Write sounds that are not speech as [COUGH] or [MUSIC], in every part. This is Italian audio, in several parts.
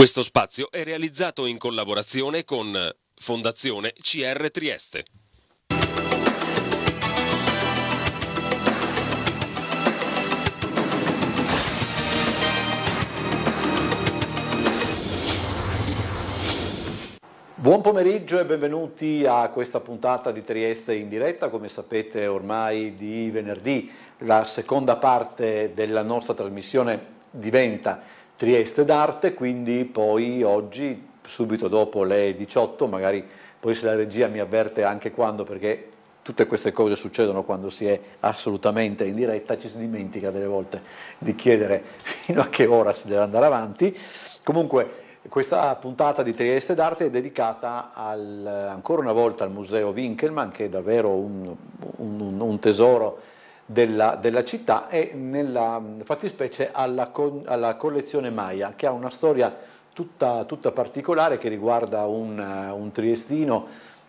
Questo spazio è realizzato in collaborazione con Fondazione CR Trieste. Buon pomeriggio e benvenuti a questa puntata di Trieste in diretta, come sapete ormai di venerdì la seconda parte della nostra trasmissione diventa Trieste d'arte, quindi poi oggi, subito dopo le 18, magari poi se la regia mi avverte anche quando, perché tutte queste cose succedono quando si è assolutamente in diretta, ci si dimentica delle volte di chiedere fino a che ora si deve andare avanti. Comunque questa puntata di Trieste d'arte è dedicata al, ancora una volta al Museo Winkelmann, che è davvero un, un, un tesoro della, della, città e nella fattispecie alla, alla, collezione Maia, che ha una storia tutta, tutta particolare che riguarda un, eh, un triestino,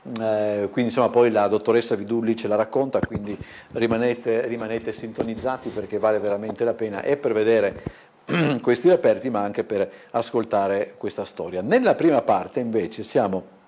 mm, eh, quindi insomma poi la dottoressa Vidulli ce la racconta, quindi rimanete, rimanete sintonizzati perché vale veramente la pena e per vedere [CLEARS THROAT] questi reperti ma anche per ascoltare questa storia. Nella prima parte invece siamo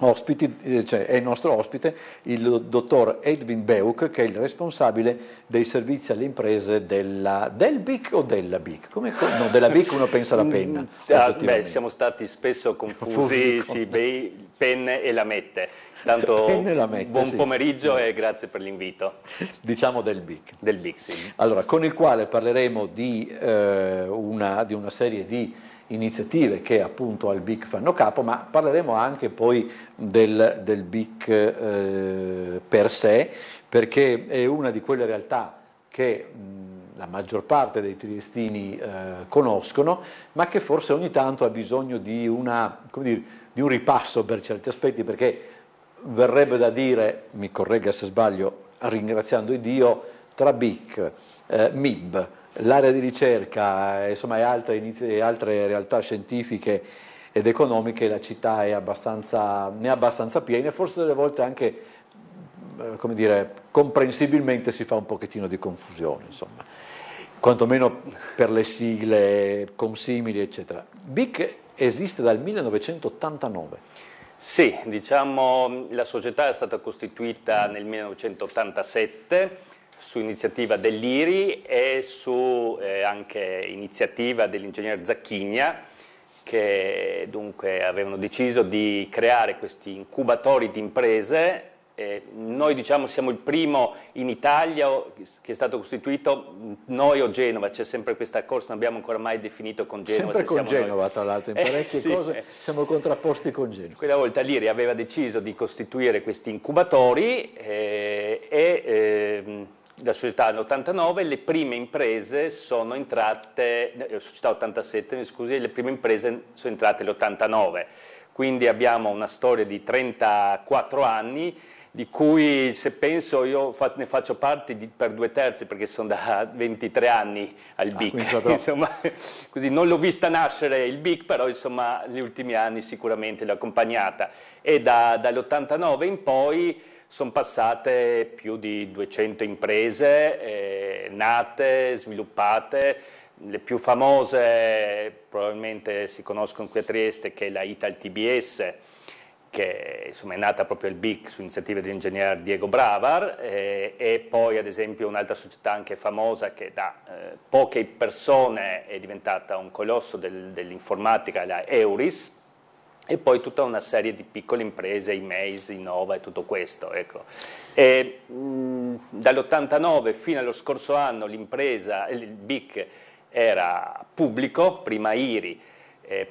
ospiti, eh, cioè è nostro ospite il dottor Edwin Beuk che è il responsabile dei servizi alle imprese della, del BIC o della BIC? Come, no, della BIC uno pensa alla [LAUGHS] mm, penna. Ah, beh, siamo stati spesso confusi, con... sì, beh, penne e lamette. Tanto [LAUGHS] lamette, buon sì. pomeriggio e grazie per l'invito. Diciamo del BIC. Del BIC, sì. Allora, con il quale parleremo di, eh, una, di una serie di iniziative che appunto al BIC fanno capo, ma parleremo anche poi del, del BIC eh, per sé, perché è una di quelle realtà che mh, la maggior parte dei triestini eh, conoscono, ma che forse ogni tanto ha bisogno di, una, dire, di un ripasso per certi aspetti, perché verrebbe da dire, mi corregga se sbaglio, ringraziando Dio, tra BIC, eh, MIB, l'area di ricerca eh, insomma, e altre, altre realtà scientifiche ed economiche la città è abbastanza, ne è abbastanza piena forse delle volte anche eh, come dire, comprensibilmente si fa un pochettino di confusione, insomma, quantomeno per le sigle consimili, eccetera. BIC esiste dal 1989. Sì, diciamo la società è stata costituita nel 1987 su iniziativa dell'IRI e su eh, anche iniziativa dell'ingegner Zacchigna che dunque avevano deciso di creare questi incubatori di imprese. Eh, noi diciamo siamo il primo in Italia che è stato costituito, noi o Genova, c'è sempre questa corsa, non abbiamo ancora mai definito con Genova. Sempre con Genova noi. tra l'altro, in eh, parecchie sì. cose siamo contrapposti con Genova. Quella volta l'Iri aveva deciso di costituire questi incubatori eh, e ehm, la società nell'89, le prime imprese sono entrate, eh, società 87 mi scusi, le prime imprese sono entrate nell'89, quindi abbiamo una storia di 34 anni di cui se penso io ne faccio parte di, per due terzi perché sono da 23 anni al BIC, ah, [LAUGHS] insomma, così non l'ho vista nascere il BIC però insomma negli ultimi anni sicuramente l'ho accompagnata e da, dall'89 in poi sono passate più di 200 imprese eh, nate, sviluppate, le più famose probabilmente si conoscono qui a Trieste che è la Ital TBS che insomma, è nata proprio il BIC su iniziativa dell'ingegnere Diego Bravar eh, e poi ad esempio un'altra società anche famosa che da eh, poche persone è diventata un colosso del, dell'informatica, la Euris, e poi tutta una serie di piccole imprese, i Maze, Innova e tutto questo. Ecco. Dall'89 fino allo scorso anno l'impresa, il BIC era pubblico, prima IRI,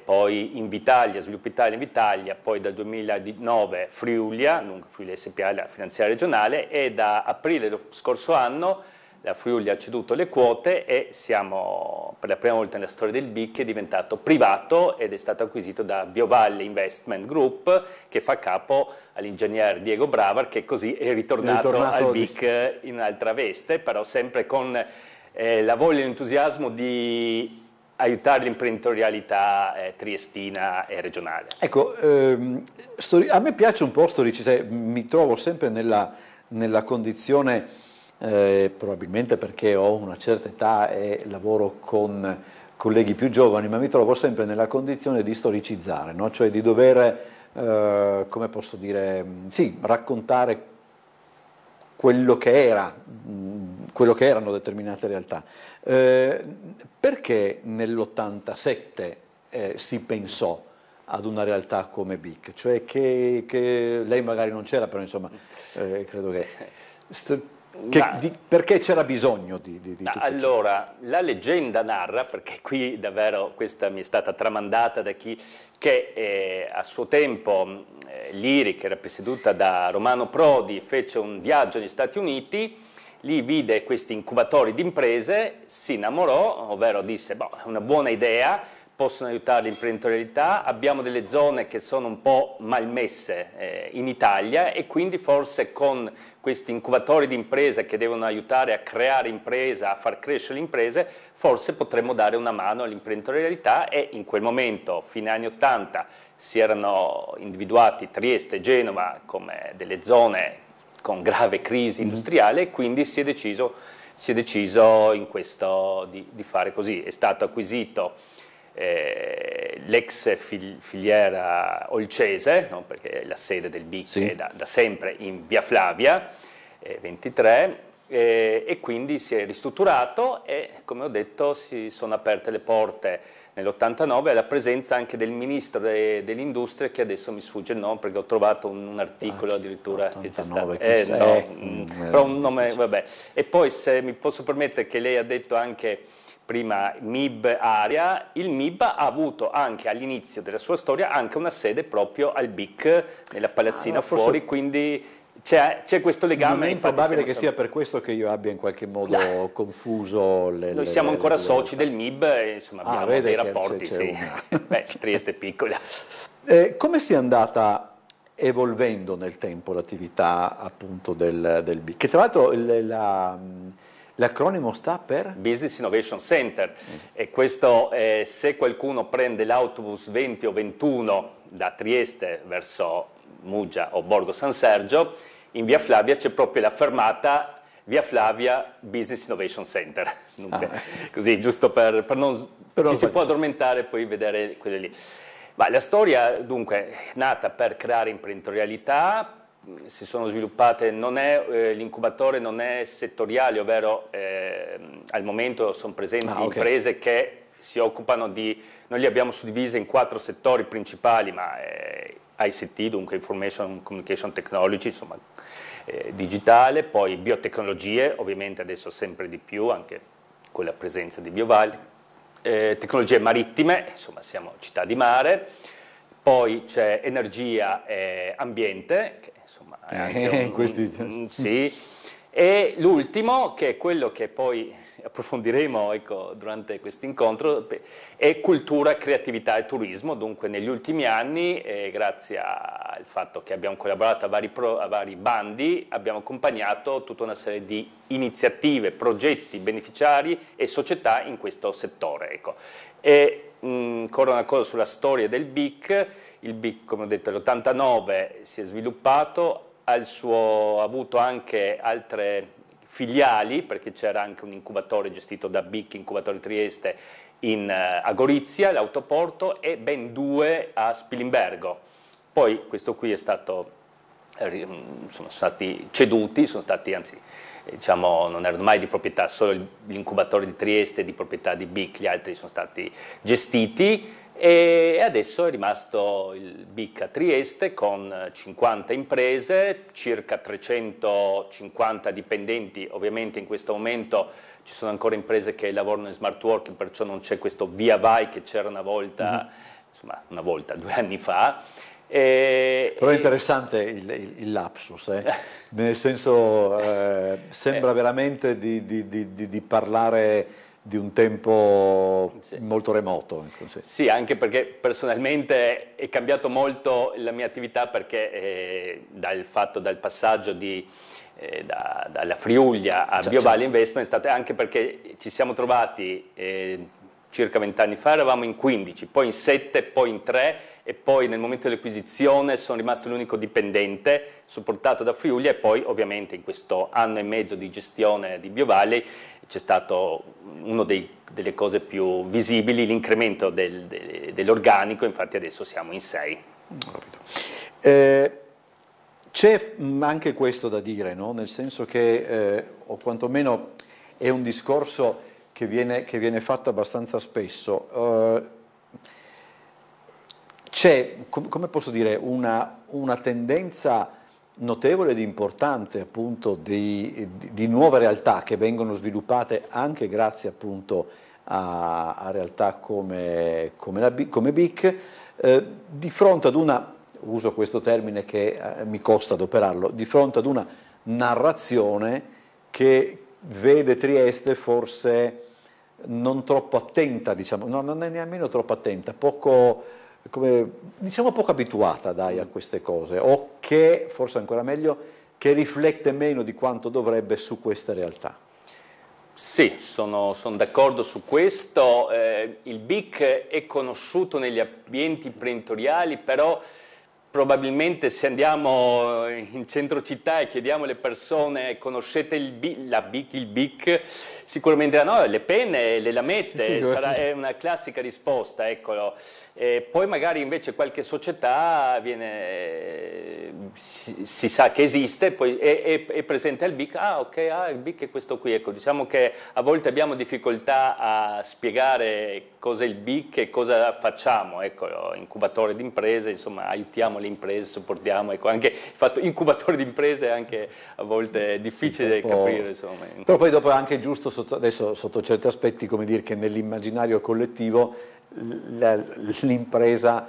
poi Invitalia, Sviluppo Italia Invitalia, poi dal 2009 Friulia, Friulia SPA, la finanziaria regionale, e da aprile dello scorso anno la Friuli ha ceduto le quote e siamo per la prima volta nella storia del BIC è diventato privato ed è stato acquisito da Biovalli Investment Group che fa capo all'ingegner Diego Bravar che così è ritornato, è ritornato al BIC in un'altra veste, però sempre con eh, la voglia e l'entusiasmo di aiutare l'imprenditorialità eh, triestina e regionale. Ecco, ehm, a me piace un po' storici, cioè, mi trovo sempre nella, nella condizione eh, probabilmente perché ho una certa età e lavoro con colleghi più giovani, ma mi trovo sempre nella condizione di storicizzare, no? cioè di dover, eh, come posso dire, mm, sì, raccontare quello che, era, mm, quello che erano determinate realtà. Eh, perché nell'87 eh, si pensò ad una realtà come BIC? Cioè che, che lei magari non c'era, però insomma, eh, credo che... [LAUGHS] St- che, di, perché c'era bisogno di, di, di tutto Allora, ciò. la leggenda narra, perché qui davvero questa mi è stata tramandata da chi, che eh, a suo tempo eh, Liri, che era presieduta da Romano Prodi, fece un viaggio negli Stati Uniti, lì vide questi incubatori di imprese, si innamorò, ovvero disse, boh, è una buona idea, possono aiutare l'imprenditorialità, abbiamo delle zone che sono un po' malmesse eh, in Italia e quindi forse con questi incubatori di imprese che devono aiutare a creare impresa, a far crescere le imprese, forse potremmo dare una mano all'imprenditorialità e in quel momento, fine anni 80, si erano individuati Trieste e Genova come delle zone con grave crisi mm-hmm. industriale e quindi si è deciso, si è deciso questo, di, di fare così, è stato acquisito eh, l'ex filiera olcese, no? perché la sede del BIC sì. da, da, sempre in via Flavia, eh, 23, eh, e quindi si è ristrutturato e come ho detto si sono aperte le porte nell'89 alla presenza anche del ministro de, dell'industria che adesso mi sfugge il nome perché ho trovato un, un articolo ah, addirittura 89, che c'è stato. Eh, no, mm, mm, però un eh, nome, vabbè. E poi se mi posso permettere che lei ha detto anche prima MIB Area, il MIB ha avuto anche all'inizio della sua storia anche una sede proprio al BIC, nella palazzina ah, no, fuori, quindi c'è, questo legame. È improbabile che sia per questo che io abbia in qualche modo confuso le... Noi siamo le, ancora le soci del MIB, insomma ah, abbiamo ah, dei rapporti, c è, sì. [LAUGHS] Beh, Trieste è piccola. Eh, come si è andata evolvendo nel tempo l'attività appunto del, del BIC? Che tra l'altro la. la L'acronimo sta per? Business Innovation Center mm. e questo è eh, se qualcuno prende l'autobus 20 o 21 da Trieste verso Muggia o Borgo San Sergio, in via Flavia c'è proprio la fermata Via Flavia Business Innovation Center, ah. così giusto per, per non... Però ci si può addormentare e poi vedere quelle lì. Ma la storia dunque è nata per creare imprenditorialità, si sono sviluppate, eh, l'incubatore non è settoriale, ovvero eh, al momento sono presenti ah, okay. imprese che si occupano di, noi li abbiamo suddivise in quattro settori principali, ma eh, ICT, dunque Information Communication Technology, insomma eh, digitale, poi biotecnologie, ovviamente adesso sempre di più, anche con la presenza di Bioval, eh, tecnologie marittime, insomma siamo città di mare, poi c'è energia e ambiente, che insomma... è Eh, un, [LAUGHS] questi... un, sì. E l'ultimo, che è quello che poi [LAUGHS] approfondiremo ecco, durante questo incontro, è cultura, creatività e turismo. Dunque negli ultimi anni, eh, grazie al fatto che abbiamo collaborato a vari, pro, a vari, bandi, abbiamo accompagnato tutta una serie di iniziative, progetti, beneficiari e società in questo settore. Ecco. E, ancora mm, una cosa sulla storia del BIC, il BIC come ho detto nell'89 si è sviluppato, ha, suo, ha avuto anche altre filiali, perché c'era anche un incubatore gestito da BIC, Incubatore Trieste, in, eh, a Gorizia, l'autoporto, e ben due a Spilimbergo. Poi questo qui è stato, eh, insomma, sono stati ceduti, sono stati anzi diciamo, non erano mai di proprietà, solo l'incubatore di Trieste è di proprietà di BIC, gli altri sono stati gestiti e adesso è rimasto il BIC a Trieste con 50 imprese, circa 350 dipendenti, ovviamente in questo momento ci sono ancora imprese che lavorano in smart working, perciò non c'è questo via vai che c'era una volta, mm -hmm. insomma una volta, due anni fa, e, Però è interessante e... il, il, il, lapsus, eh? [LAUGHS] nel senso eh, sembra eh. veramente di, di, di, di, parlare di un tempo sì. molto remoto. Ecco, sì, anche perché personalmente è cambiato molto la mia attività perché eh, dal fatto, dal passaggio di, eh, da, dalla Friulia a Biovalle certo. Investment, anche perché ci siamo trovati eh, circa vent'anni fa eravamo in 15, poi in 7, poi in 3 e poi nel momento dell'acquisizione sono rimasto l'unico dipendente supportato da Friuli e poi ovviamente in questo anno e mezzo di gestione di BioValley c'è stato una delle cose più visibili, l'incremento del, de, dell'organico, infatti adesso siamo in 6. Eh, c'è anche questo da dire, no? nel senso che, eh, o quantomeno è un discorso che viene, che viene fatta abbastanza spesso. Eh, c'è, come posso dire, una, una, tendenza notevole ed importante appunto di, di, di, nuove realtà che vengono sviluppate anche grazie appunto a, a realtà come, come, la, come BIC, eh, di fronte ad una, uso questo termine che eh, mi costa adoperarlo, di fronte ad una narrazione che, vede Trieste forse non troppo attenta, diciamo, no, non è nemmeno troppo attenta, poco, come, diciamo poco abituata dai, a queste cose, o che, forse ancora meglio, che riflette meno di quanto dovrebbe su questa realtà. Sì, sono, sono d'accordo su questo. Eh, il BIC è conosciuto negli ambienti imprenditoriali, però probabilmente se andiamo in centro città e chiediamo alle persone conoscete il BIC, la BIC, il BIC, sicuramente diranno no, le penne, le lamette, sì, sarà, è una classica risposta, eccolo. E poi magari invece qualche società viene, si, si, sa che esiste, poi è, è, è presente al BIC, ah ok, ah, il BIC è questo qui, ecco, diciamo che a volte abbiamo difficoltà a spiegare cosa è il BIC e cosa facciamo, eccolo, incubatore di imprese, insomma aiutiamo le imprese, supportiamo, ecco, anche il fatto incubatore di imprese è anche a volte difficile sì, capire. Insomma. Però poi dopo è anche giusto, sotto, adesso sotto certi aspetti, come dire che nell'immaginario collettivo l'impresa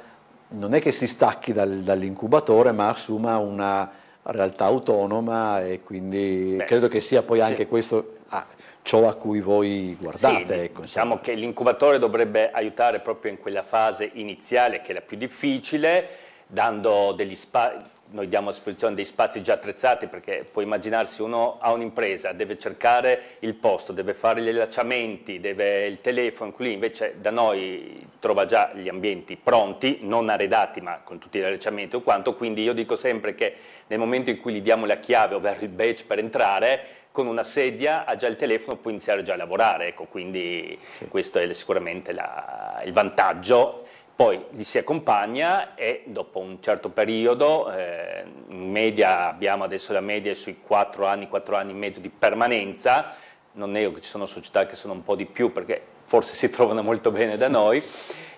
non è che si stacchi dal, dall'incubatore ma assuma una realtà autonoma e quindi Beh, credo che sia poi anche sì. questo ah, ciò a cui voi guardate. Sì, ecco, diciamo che l'incubatore dovrebbe aiutare proprio in quella fase iniziale che è la più difficile dando degli spazi, noi diamo a disposizione dei spazi già attrezzati perché può immaginarsi uno ha un'impresa, deve cercare il posto, deve fare gli allacciamenti, deve il telefono, qui invece da noi trova già gli ambienti pronti, non arredati ma con tutti gli allacciamenti o quanto, quindi io dico sempre che nel momento in cui gli diamo la chiave, ovvero il badge per entrare, con una sedia ha già il telefono, può iniziare già a lavorare, ecco, quindi sì. questo è sicuramente la, il vantaggio poi gli si accompagna e dopo un certo periodo, eh, in media abbiamo adesso la media sui 4 anni, 4 anni e mezzo di permanenza, non nego che ci sono società che sono un po' di più perché forse si [LAUGHS] trovano molto bene da noi,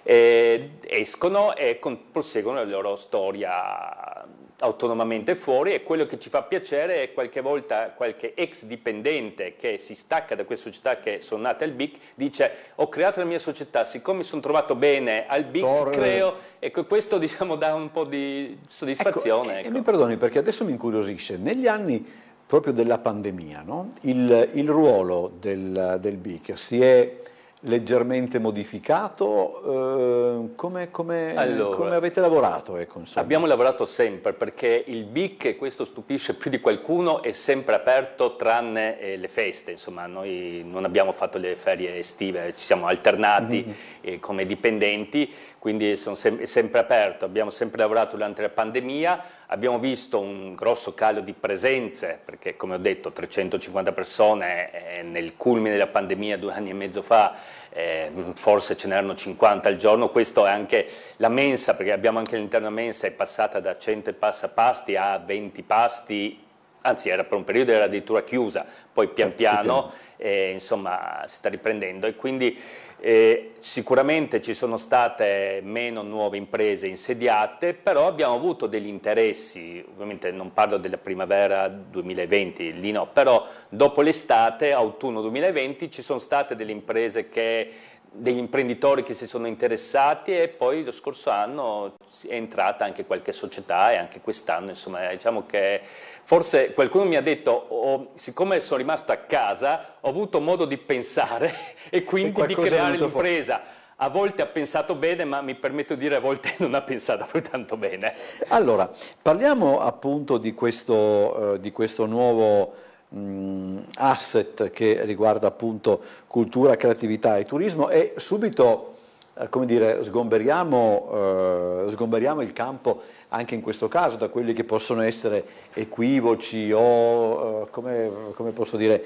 eh, escono e proseguono la loro storia autonomamente fuori e quello che ci fa piacere è qualche volta qualche ex dipendente che si stacca da queste società che sono nate al BIC dice ho creato la mia società, siccome mi sono trovato bene al BIC Torre. creo, e questo diciamo dà un po' di soddisfazione. Ecco, ecco. E, mi perdoni perché adesso mi incuriosisce, negli anni proprio della pandemia no? il, il, ruolo del, del BIC si è leggermente modificato, eh, come, come, allora, come, avete lavorato? Ecco, abbiamo lavorato sempre perché il BIC, e questo stupisce più di qualcuno, è sempre aperto tranne eh, le feste, insomma noi non abbiamo fatto le ferie estive, ci siamo alternati mm -hmm. eh, come dipendenti, quindi sem è sempre aperto, abbiamo sempre lavorato durante la pandemia, abbiamo visto un grosso calo di presenze perché come ho detto 350 persone eh, nel culmine della pandemia due anni e mezzo fa eh, forse ce n'erano 50 al giorno, questo è anche la mensa, perché abbiamo anche l'interno della mensa, è passata da 100 e passa pasti a 20 pasti anzi era per un periodo era addirittura chiusa, poi pian piano eh, insomma, si sta riprendendo e quindi eh, sicuramente ci sono state meno nuove imprese insediate, però abbiamo avuto degli interessi, ovviamente non parlo della primavera 2020, lì no, però dopo l'estate, autunno 2020 ci sono state delle imprese che degli imprenditori che si sono interessati e poi lo scorso anno è entrata anche qualche società e anche quest'anno insomma diciamo che forse qualcuno mi ha detto oh, siccome sono rimasto a casa ho avuto modo di pensare [LAUGHS] e quindi e di creare l'impresa a volte ha pensato bene, ma mi permetto di dire a volte [LAUGHS] non ha pensato poi tanto bene. Allora, parliamo appunto di questo, eh, di questo nuovo Mm, asset che riguarda appunto cultura, creatività e turismo e subito eh, come dire, sgomberiamo, eh, sgomberiamo, il campo anche in questo caso da quelli che possono essere equivoci o eh, come, come, posso dire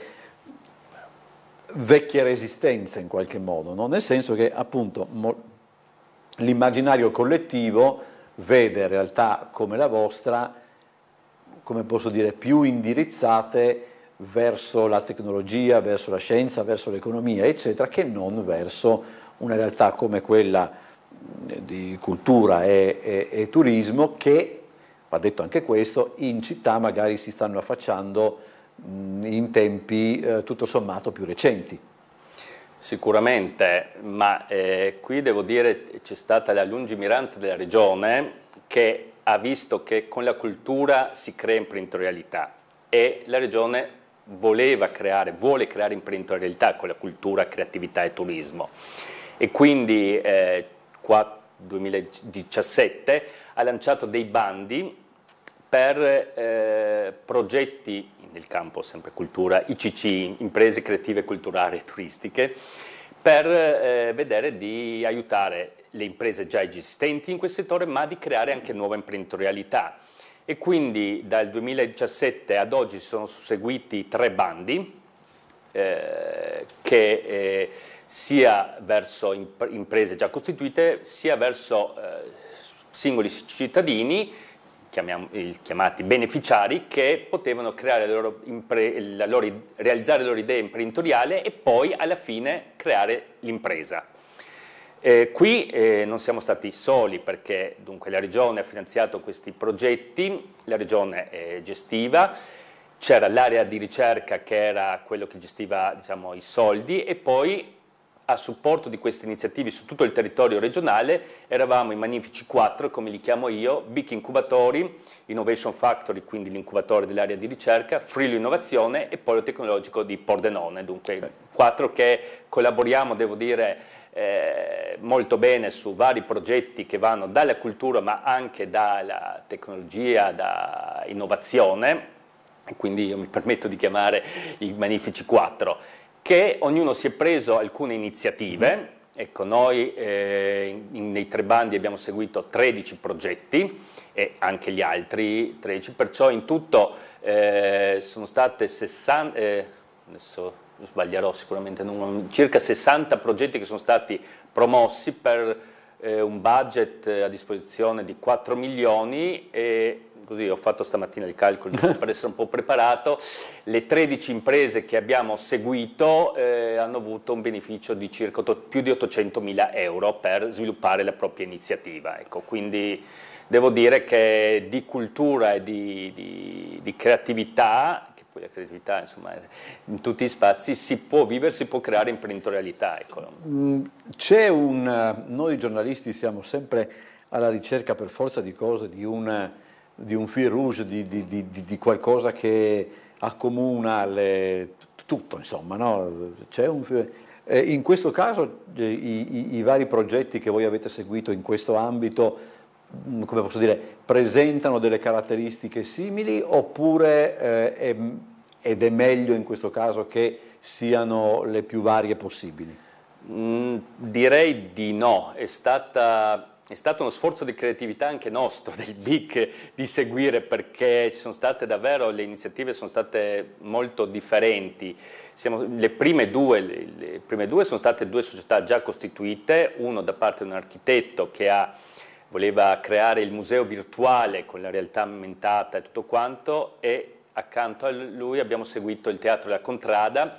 vecchie resistenze in qualche modo, no? nel senso che appunto l'immaginario collettivo vede realtà come la vostra, come posso dire, più indirizzate verso la tecnologia, verso la scienza, verso l'economia, eccetera, che non verso una realtà come quella mm, di cultura e, e, e turismo che, va detto anche questo, in città magari si stanno affacciando mm, in tempi eh, tutto sommato più recenti. Sicuramente, ma eh, qui devo dire c'è stata la lungimiranza della regione che ha visto che con la cultura si crea imprenditorialità e la regione voleva creare, vuole creare imprenditorialità con la cultura, creatività e turismo. E quindi eh, 2017 ha lanciato dei bandi per eh, progetti nel campo sempre cultura, ICC, imprese creative culturali e turistiche, per eh, vedere di aiutare le imprese già esistenti in questo settore, ma di creare anche nuova imprenditorialità e quindi dal 2017 ad oggi si sono susseguiti tre bandi eh, che eh, sia verso imprese già costituite sia verso eh, singoli cittadini chiamati beneficiari che potevano creare le loro impre, la loro, realizzare la loro idea imprenditoriale e poi alla fine creare l'impresa. Eh, qui eh, non siamo stati soli perché dunque, la Regione ha finanziato questi progetti, la Regione eh, gestiva, c'era l'area di ricerca che era quello che gestiva diciamo, i soldi e poi a supporto di queste iniziative su tutto il territorio regionale eravamo i Magnifici 4, come li chiamo io, Big Incubatori, Innovation Factory, quindi l'incubatore dell'area di ricerca, Frillo Innovazione e Polo Tecnologico di Pordenone, dunque okay. quattro che collaboriamo, devo dire, eh, molto bene su vari progetti che vanno dalla cultura ma anche dalla tecnologia, da innovazione, quindi io mi permetto di chiamare i Magnifici 4, che ognuno si è preso alcune iniziative, Ecco, noi eh, in, nei tre bandi abbiamo seguito 13 progetti e anche gli altri 13, perciò in tutto eh, sono state 60, eh, adesso sbaglierò sicuramente, circa 60 progetti che sono stati promossi per eh, un budget eh, a disposizione di 4 milioni e così ho fatto stamattina il calcolo per [LAUGHS] essere un po' preparato, le 13 imprese che abbiamo seguito eh, hanno avuto un beneficio di circa più di 800 mila euro per sviluppare la propria iniziativa. Ecco, quindi devo dire che di cultura e di, di, di creatività con la creatività, insomma, in tutti gli spazi si può vivere, si può creare imprenditorialità. Ecco. Mm, c'è un... noi giornalisti siamo sempre alla ricerca per forza di cose, di, una, di un fil rouge, di, di, di, qualcosa che accomuna le, tutto, insomma, no? un, eh, in questo caso eh, i, i, i vari progetti che voi avete seguito in questo ambito come posso dire, presentano delle caratteristiche simili oppure eh, è, ed è meglio in questo caso che siano le più varie possibili? Mm, direi di no, è, stata, è stato uno sforzo di creatività anche nostro, [LAUGHS] del BIC, di seguire perché ci sono state davvero, le iniziative sono state molto differenti. Siamo, le, prime due, le, le prime due sono state due società già costituite, uno da parte di un architetto che ha voleva creare il museo virtuale con la realtà aumentata e tutto quanto e accanto a lui abbiamo seguito il teatro della Contrada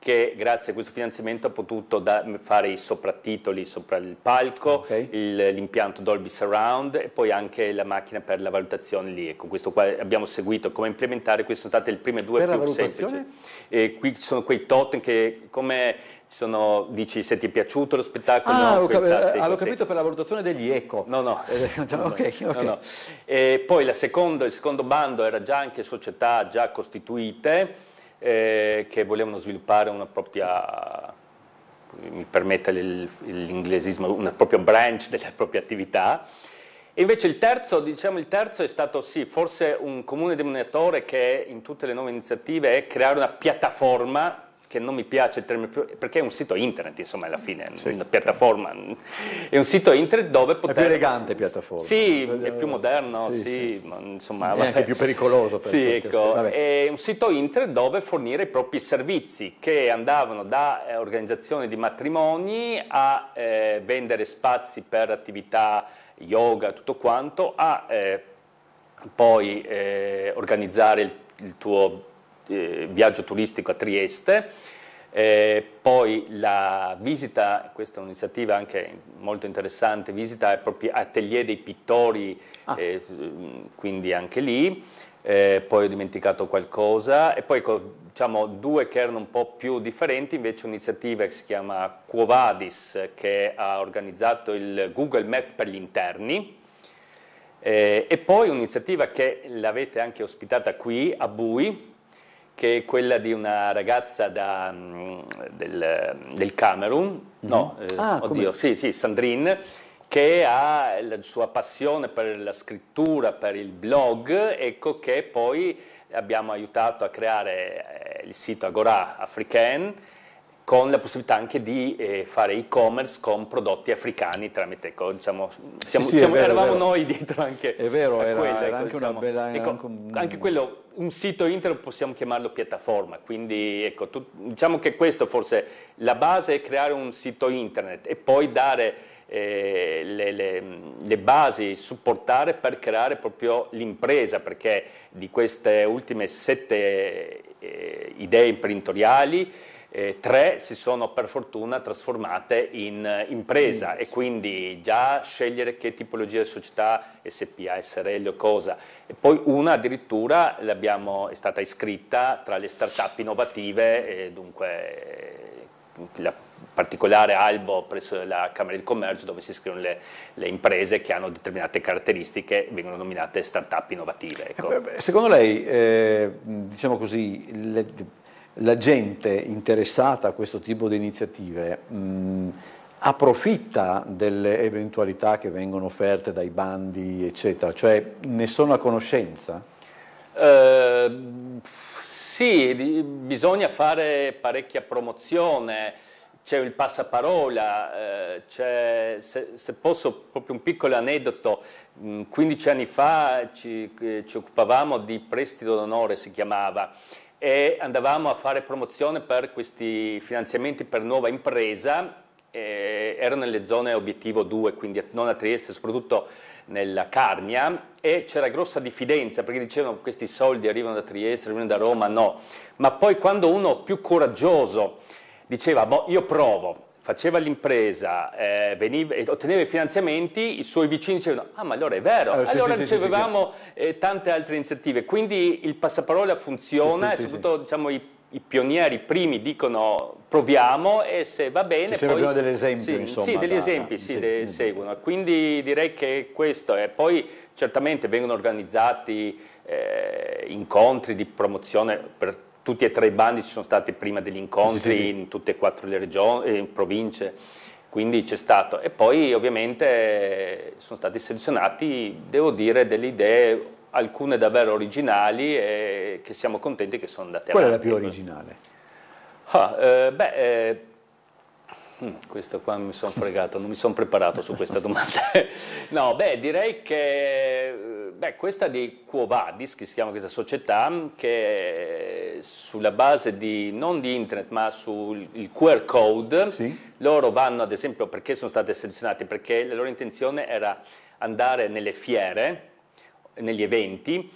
che grazie a questo finanziamento ha potuto fare i soprattitoli sopra il palco, okay. l'impianto Dolby Surround e poi anche la macchina per la valutazione lì. Ecco, questo qua abbiamo seguito come implementare, queste sono state le prime due per più semplici. E qui ci sono quei totem che come sono, dici se ti è piaciuto lo spettacolo. Ah, no, ho, cap avevo ah, capito per la valutazione degli eco. No, no. [LAUGHS] okay, okay. no, no. E poi seconda, il secondo bando era già anche società già costituite eh, che volevano sviluppare una propria, mi permetta l'inglesismo, una propria branch della propria attività. E invece il terzo, diciamo, il terzo è stato sì, forse un comune denominatore che in tutte le nuove iniziative è creare una piattaforma che non mi piace il termine più, perché è un sito internet, insomma, alla fine, è sì. una piattaforma, è un sito internet dove poter... È più elegante piattaforma. Sì, è più moderno, sì, sì. Ma, insomma... È anche più pericoloso. Per sì, ecco, è un sito internet dove fornire i propri servizi che andavano da eh, organizzazione di matrimoni a eh, vendere spazi per attività yoga, tutto quanto, a eh, poi eh, organizzare il, il tuo eh, viaggio turistico a Trieste, eh, poi la visita, questa è un'iniziativa anche molto interessante, visita proprio Atelier dei Pittori, ah. eh, mm, quindi anche lì, eh, poi ho dimenticato qualcosa e poi diciamo due che erano un po' più differenti, invece un'iniziativa che si chiama Quovadis che ha organizzato il Google Map per gli interni, eh, e poi un'iniziativa che l'avete anche ospitata qui a Bui, che è quella di una ragazza da, mm, del, del, Camerun, no, mm. eh, ah, oddio, sì, sì, Sandrine, che ha la sua passione per la scrittura, per il blog, ecco che poi abbiamo aiutato a creare eh, il sito Agora Africaine, con la possibilità anche di eh, fare e-commerce con prodotti africani tramite, ecco, diciamo, siamo, sì, sì, siamo, vero, eravamo noi dietro anche È vero, era, quella, era ecco, anche diciamo, una bella... Ecco, anche, un... anche quello, un sito internet possiamo chiamarlo piattaforma, quindi ecco, tu, diciamo che questo forse, la base è creare un sito internet e poi dare eh, le, le, le, basi, supportare per creare proprio l'impresa, perché di queste ultime sette eh, idee imprenditoriali eh, tre si sono per fortuna trasformate in eh, impresa mm. e quindi già scegliere che tipologia di società, SPA, SRL o cosa. E poi una addirittura è stata iscritta tra le start-up innovative, eh, dunque eh, la particolare albo presso la Camera di Commercio dove si iscrivono le, le, imprese che hanno determinate caratteristiche e vengono nominate start-up innovative. Ecco. Eh, secondo lei, eh, diciamo così, le la gente interessata a questo tipo di iniziative mh, mm, approfitta delle eventualità che vengono offerte dai bandi, eccetera, cioè ne sono a conoscenza? Uh, sì, bisogna fare parecchia promozione, c'è il passaparola, eh, se, se, posso proprio un piccolo aneddoto, 15 mm, anni fa ci, eh, ci occupavamo di prestito d'onore, si chiamava, e andavamo a fare promozione per questi finanziamenti per nuova impresa, eh, ero nelle zone obiettivo 2, quindi non a Trieste, soprattutto nella Carnia, e c'era grossa diffidenza perché dicevano questi soldi arrivano da Trieste, arrivano da Roma, no. Ma poi quando uno più coraggioso diceva, boh, io provo, faceva l'impresa, eh, veniva, otteneva i finanziamenti, i suoi vicini dicevano ah ma allora è vero, allora, eh, allora sì, sì, ricevevamo sì, eh, tante altre iniziative, quindi il passaparola funziona e soprattutto diciamo, i, i, pionieri primi dicono proviamo e se va bene... Ci servono degli esempi insomma. Sì, degli da, esempi da, le mm. seguono, quindi direi che questo è, poi certamente vengono organizzati eh, incontri di promozione per tutti e tre i bandi ci sono stati prima degli incontri sì, sì, in tutte e quattro le regioni, eh, province, quindi c'è stato. E poi ovviamente sono stati selezionati, devo dire, delle idee, alcune davvero originali e che siamo contenti che sono andate Qual avanti. Qual è la più originale? Ah, eh, beh, eh, Mm, questo qua mi sono fregato, non mi sono preparato su questa domanda. [LAUGHS] no, beh, direi che beh, questa di Quo Vadis, che si chiama questa società, che sulla base di, non di internet, ma sul QR code, sì. loro vanno ad esempio, perché sono state selezionate? Perché la loro intenzione era andare nelle fiere, negli eventi,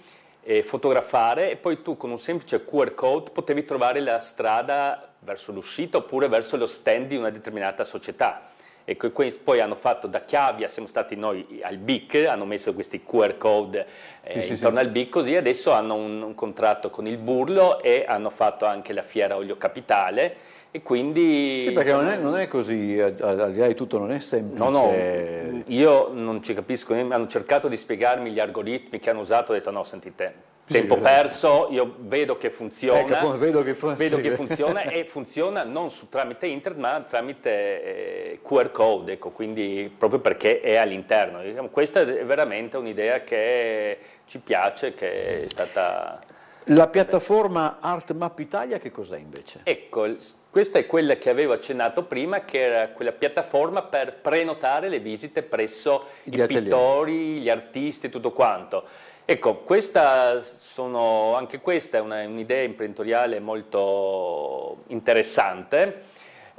e fotografare e poi tu con un semplice QR code potevi trovare la strada verso l'uscita oppure verso lo stand di una determinata società. E poi hanno fatto da Chiavia, siamo stati noi al BIC, hanno messo questi QR code eh, sì, intorno sì. al BIC così, adesso hanno un, un contratto con il Burlo e hanno fatto anche la fiera Olio Capitale e quindi... Sì, perché non è, non è così, al di là di tutto non è semplice. No, no, io non ci capisco, eh, hanno cercato di spiegarmi gli algoritmi che hanno usato, ho detto no, sentite, tempo sì, perso, io vedo che funziona, ecco, vedo che, fun vedo che funziona e [LAUGHS] funziona non su, tramite internet ma tramite eh, QR code, ecco, quindi proprio perché è all'interno. Diciamo, questa è veramente un'idea che ci piace, che è stata... La piattaforma Art Map Italia che cos'è invece? Ecco, questa è quella che avevo accennato prima, che era quella piattaforma per prenotare le visite presso gli i atelier. pittori, gli artisti e tutto quanto. Ecco, questa sono, anche questa è un'idea un imprenditoriale molto interessante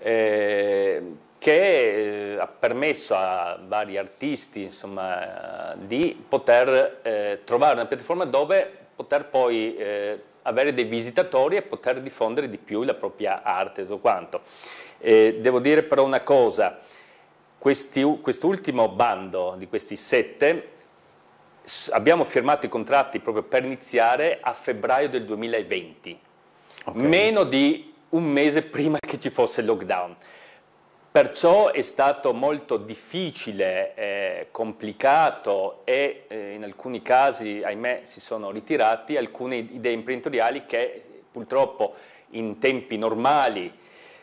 eh, che eh, ha permesso a vari artisti insomma, di poter eh, trovare una piattaforma dove poter poi eh, avere dei visitatori e poter diffondere di più la propria arte e tutto quanto. Eh, devo dire però una cosa, quest'ultimo bando di questi sette abbiamo firmato i contratti proprio per iniziare a febbraio del 2020, okay. meno di un mese prima che ci fosse il lockdown. Perciò è stato molto difficile, eh, complicato e eh, in alcuni casi, ahimè, si sono ritirati alcune idee imprenditoriali che purtroppo in tempi normali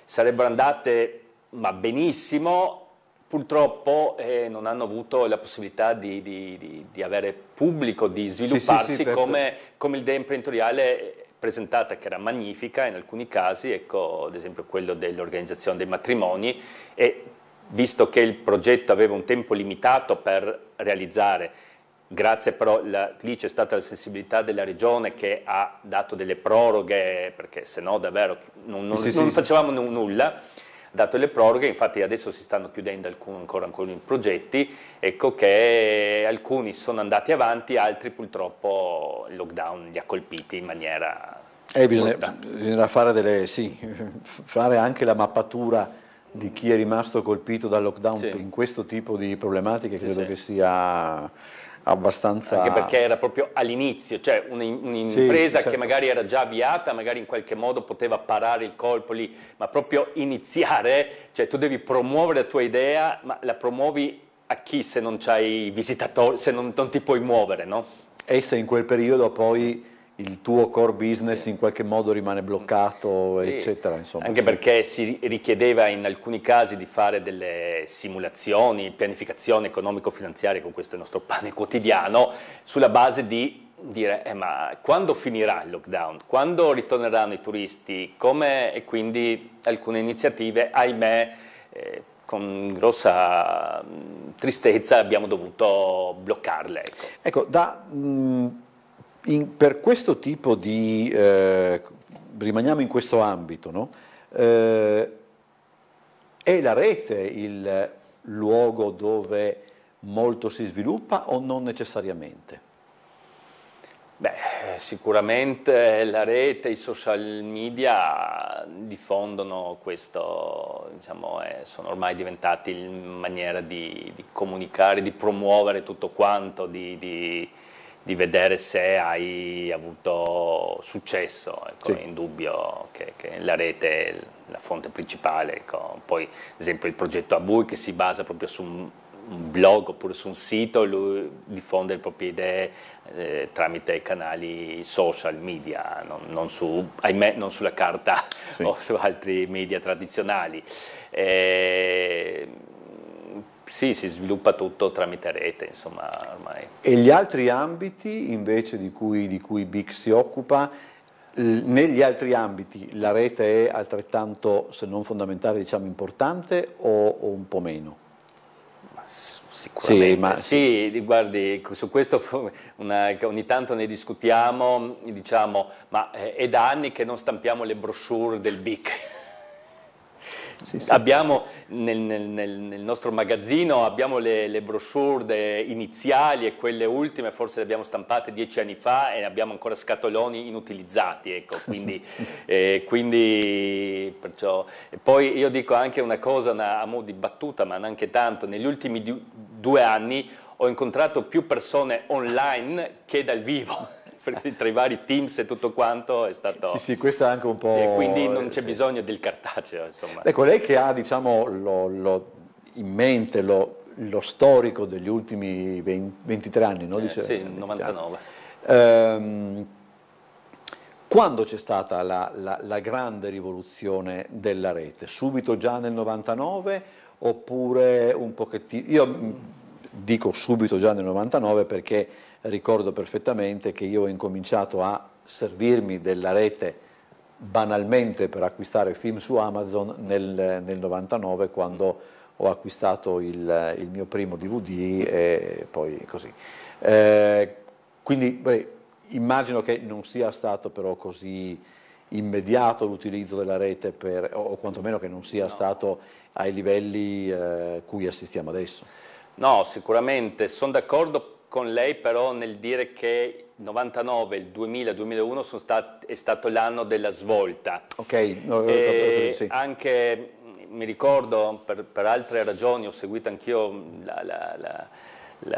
sarebbero andate ma benissimo, purtroppo eh, non hanno avuto la possibilità di, di, di, di avere pubblico, di svilupparsi sì, sì, sì, certo. come, come l'idea imprenditoriale presentata che era magnifica in alcuni casi, ecco ad esempio quello dell'organizzazione dei matrimoni e visto che il progetto aveva un tempo limitato per realizzare Grazie però, la, lì c'è stata la sensibilità della Regione che ha dato delle proroghe, perché se no davvero non, non, sì, sì, non sì. facevamo nulla dato le proroghe, infatti adesso si stanno chiudendo alcuni, ancora alcuni progetti, ecco che alcuni sono andati avanti, altri purtroppo il lockdown li ha colpiti in maniera... Eh, bisogna, bisognerà fare, delle, sì, fare anche la mappatura di chi è rimasto colpito dal lockdown sì. in questo tipo di problematiche credo sì, sì. che sia abbastanza... Anche perché era proprio all'inizio, cioè un'impresa sì, certo. che magari era già avviata, magari in qualche modo poteva parare il colpo lì, ma proprio iniziare, cioè tu devi promuovere la tua idea, ma la promuovi a chi se non, visitatori, se non, non ti puoi muovere, no? Essa in quel periodo poi il tuo core business sì. in qualche modo rimane bloccato, sì. eccetera. Insomma, Anche sì. perché si richiedeva in alcuni casi di fare delle simulazioni, pianificazione economico-finanziaria, con questo è il nostro pane quotidiano, sulla base di dire eh, ma quando finirà il lockdown, quando ritorneranno i turisti, come e quindi alcune iniziative, ahimè, eh, con grossa tristezza abbiamo dovuto bloccarle. Ecco, ecco da... Mh, in, per questo tipo di, eh, rimaniamo in questo ambito, no? eh, è la rete il luogo dove molto si sviluppa o non necessariamente? Beh, sicuramente la rete, i social media diffondono questo, diciamo, eh, sono ormai diventati maniera di, di, comunicare, di promuovere tutto quanto, di, di di vedere se hai avuto successo, ecco, sì. è indubbio che, che, la rete è la fonte principale, ecco. poi ad esempio il progetto Abui che si basa proprio su un, un blog oppure su un sito, lui diffonde le proprie idee eh, tramite canali social media, non, non, su, ahimè, non sulla carta sì. [LAUGHS] o su altri media tradizionali. E, eh, sì, si sviluppa tutto tramite rete, insomma, ormai. E gli altri ambiti invece di cui, di cui BIC si occupa, negli altri ambiti la rete è altrettanto, se non fondamentale, diciamo importante o, o un po' meno? sicuramente, sì, ma, sì, sì, guardi, ecco, su questo una, ogni tanto ne discutiamo, diciamo, ma è da anni che non stampiamo le brochure del BIC. Sì, sì. Abbiamo nel, nel, nel, nostro magazzino abbiamo le, le brochure iniziali e quelle ultime, forse le abbiamo stampate dieci anni fa e abbiamo ancora scatoloni inutilizzati. Ecco. Quindi, [LAUGHS] eh, quindi perciò, poi io dico anche una cosa una, a mo' di battuta, ma neanche tanto, negli ultimi due anni ho incontrato più persone online che dal vivo. [LAUGHS] tra i vari Teams e tutto quanto è stato... Sì, sì, questa è anche un po'... Sì, quindi non c'è sì. bisogno del cartaceo, insomma. Ecco, lei che ha, diciamo, lo, lo, in mente lo, lo, storico degli ultimi 20, 23 anni, no? Dice, eh, sì, 99. Ehm, quando c'è stata la, la, la grande rivoluzione della rete? Subito già nel 99 oppure un pochettino... Io dico subito già nel 99 perché ricordo perfettamente che io ho incominciato a servirmi della rete banalmente per acquistare film su Amazon nel, nel 99 quando ho acquistato il, il, mio primo DVD e poi così. Eh, quindi beh, immagino che non sia stato però così immediato l'utilizzo della rete per, o quantomeno che non sia no. stato ai livelli eh, cui assistiamo adesso. No, sicuramente sono d'accordo con lei però nel dire che il 99, il 2000, il 2001 sono stat è stato l'anno della svolta. Ok, no, eh, sì. anche mm, mi ricordo per, per, altre ragioni ho seguito anch'io mm,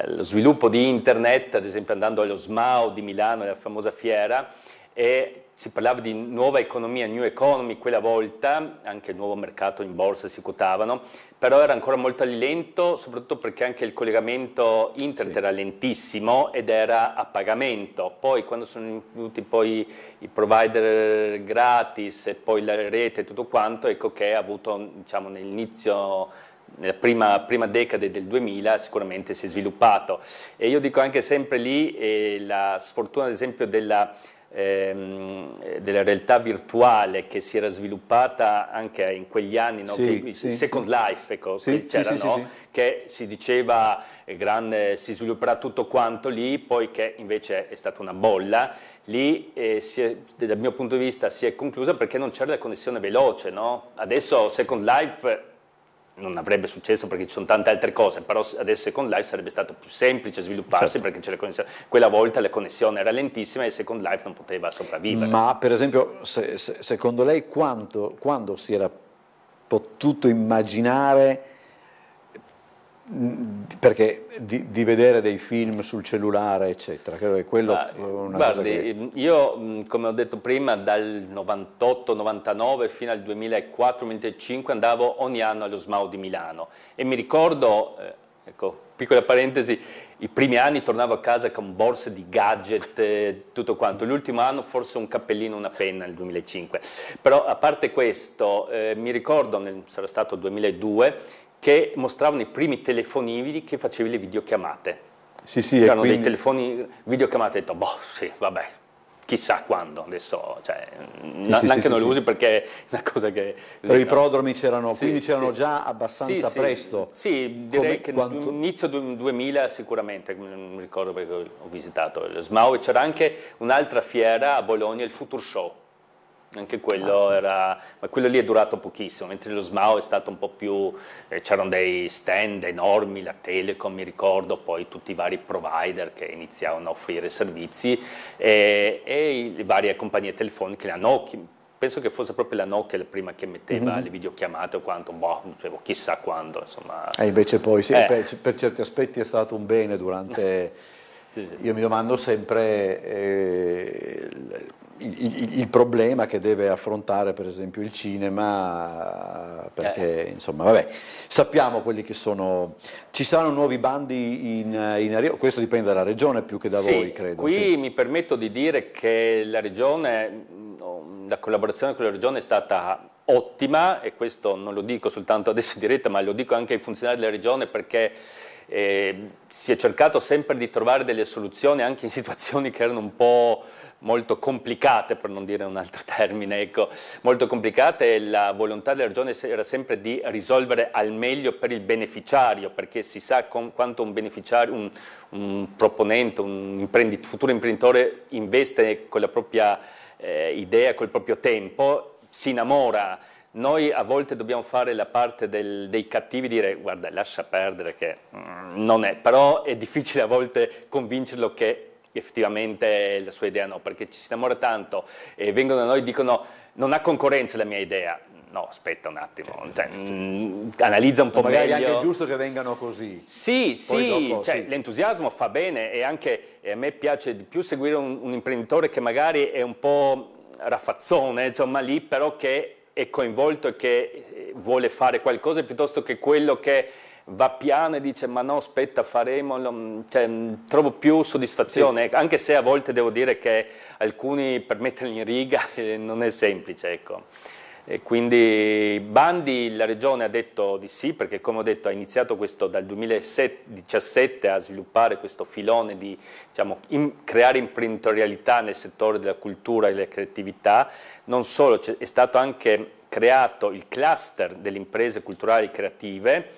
lo sviluppo di internet, ad esempio andando allo SMAO di Milano, la famosa fiera, e si parlava di nuova economia, new economy quella volta, anche il nuovo mercato in borsa si quotavano, però era ancora molto lento, soprattutto perché anche il collegamento internet sì. era lentissimo ed era a pagamento. Poi quando sono venuti poi i provider gratis e poi la rete e tutto quanto, ecco che ha avuto diciamo, nell'inizio nella prima, prima, decade del 2000 sicuramente si è sviluppato e io dico anche sempre lì eh, la sfortuna ad esempio della ehm, della realtà virtuale che si era sviluppata anche in quegli anni, no? sì, che, sì, Second Life, ecco, sì, che, no? che si diceva eh, grande, si svilupperà tutto quanto lì, poi che invece è stata una bolla, lì eh, è, dal mio punto di vista si è conclusa perché non c'era la connessione veloce, no? adesso Second Life non avrebbe successo perché ci sono tante altre cose, però adesso Second Life sarebbe stato più semplice svilupparsi certo. perché quella volta la connessione era lentissima e Second Life non poteva sopravvivere. Ma per esempio, se, se, secondo lei quanto, quando si era potuto immaginare perché di, di, vedere dei film sul cellulare eccetera credo che quello Ma, una guardi, che... Ehm, io come ho detto prima dal 98 99 fino al 2004 2005 andavo ogni anno allo SMAU di Milano e mi ricordo eh, ecco piccola parentesi i primi anni tornavo a casa con borse di gadget tutto quanto l'ultimo anno forse un cappellino una penna nel 2005 però a parte questo eh, mi ricordo nel, sarà stato 2002 che mostravano i primi telefonini che facevi le videochiamate. Sì, sì, C'erano quindi... dei telefoni videochiamate, ho detto, boh, sì, vabbè, chissà quando, adesso, cioè, sì, na- sì, neanche sì, non li usi perché è una cosa che... Però i prodromi c'erano, quindi c'erano già abbastanza presto. Sì, direi Come, che quanto... inizio 2000 sicuramente, non mi ricordo perché ho visitato il SMAU, e c'era anche un'altra fiera a Bologna, il Future Show, anche quello ah. era, ma quello lì è durato pochissimo, mentre lo Smau è stato un po' più, eh, c'erano dei stand enormi, la Telecom mi ricordo, poi tutti i vari provider che iniziavano a offrire servizi e, e le varie compagnie telefoniche, la Nokia, penso che fosse proprio la Nokia la prima che metteva mm -hmm. le videochiamate o quanto, boh, dicevo, chissà quando. Insomma. E invece poi sì, eh. per, per, certi aspetti è stato un bene durante... [LAUGHS] sì, sì. Io mi domando sempre... Eh, il, il, problema che deve affrontare per esempio il cinema, perché eh. insomma vabbè, sappiamo quelli che sono, ci saranno nuovi bandi in, in arrivo, questo dipende dalla regione più che da sì, voi credo. Qui sì. mi permetto di dire che la regione, mm, la collaborazione con la regione è stata ottima e questo non lo dico soltanto adesso in diretta ma lo dico anche ai funzionari della regione perché eh, si è cercato sempre di trovare delle soluzioni anche in situazioni che erano un po' molto complicate, per non dire un altro [LAUGHS] termine, ecco, molto complicate, la volontà della Regione era sempre di risolvere al meglio per il beneficiario, perché si sa con quanto un beneficiario, un, un proponente, un imprendit futuro imprenditore investe con la propria eh, idea, col proprio tempo, si innamora noi a volte dobbiamo fare la parte del, dei cattivi, dire guarda lascia perdere che mm, non è, però è difficile a volte convincerlo che effettivamente la sua idea no, perché ci si innamora tanto e vengono da noi e dicono non ha concorrenza la mia idea, no, aspetta un attimo, cioè, mh, mm, analizza un po' Ma magari meglio. Magari è anche giusto che vengano così. Sì, sì, dopo, cioè, sì. l'entusiasmo fa bene e anche e a me piace di più seguire un, un imprenditore che magari è un po' raffazzone, insomma lì però che è coinvolto e che eh, vuole fare qualcosa piuttosto che quello che va piano e dice ma no aspetta faremo, mm, cioè, mm, trovo più soddisfazione, sì. anche se a volte devo dire che alcuni per metterli in riga [LAUGHS] eh, non è semplice. Ecco. E quindi bandi la Regione ha detto di sì, perché come ho detto ha iniziato questo, dal 2017 a sviluppare questo filone di diciamo, in, creare imprenditorialità nel settore della cultura e della creatività, non solo, è stato anche creato il cluster delle imprese culturali creative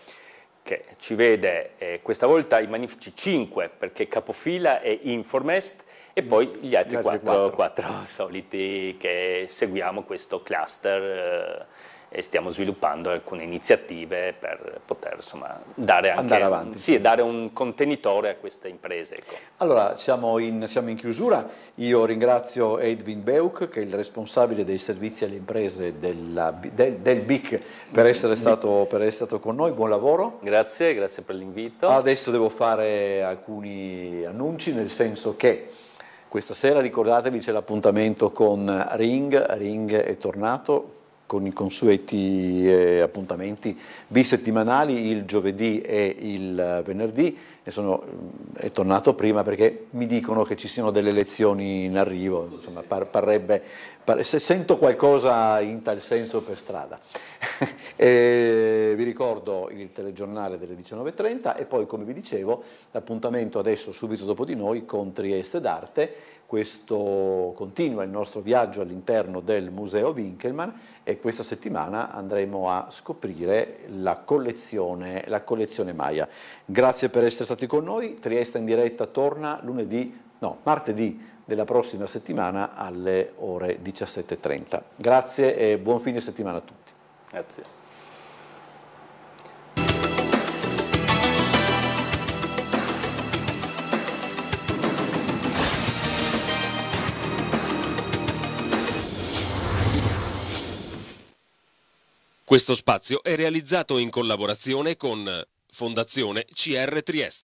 che ci vede eh, questa volta i magnifici 5 perché capofila è Informest, e poi gli altri, gli altri quattro, quattro, soliti che seguiamo questo cluster eh, e stiamo sviluppando alcune iniziative per poter insomma, dare, anche, avanti, sì, dare un contenitore a queste imprese. Ecco. Allora, siamo in, siamo in, chiusura. Io ringrazio Edwin Beuk, che è il responsabile dei servizi alle imprese della, del, del, BIC, per mm-hmm. essere, stato, per essere stato con noi. Buon lavoro. Grazie, grazie per l'invito. Adesso devo fare alcuni annunci, nel senso che... Questa sera ricordatevi c'è l'appuntamento con Ring, Ring è tornato con i consueti eh, appuntamenti bisettimanali il giovedì e il venerdì e sono, mm, è tornato prima perché mi dicono che ci siano delle lezioni in arrivo, insomma par, parrebbe, par, se sento qualcosa in tal senso per strada. [LAUGHS] e, vi ricordo il telegiornale delle 19.30 e poi come vi dicevo l'appuntamento adesso subito dopo di noi con Trieste d'Arte questo continua il nostro viaggio all'interno del Museo Winkelmann e questa settimana andremo a scoprire la collezione, la collezione Maia. Grazie per essere stati con noi, Trieste in diretta torna lunedì, no, martedì della prossima settimana alle ore 17.30. Grazie e buon fine settimana a tutti. Grazie. Questo spazio è realizzato in collaborazione con Fondazione CR Trieste.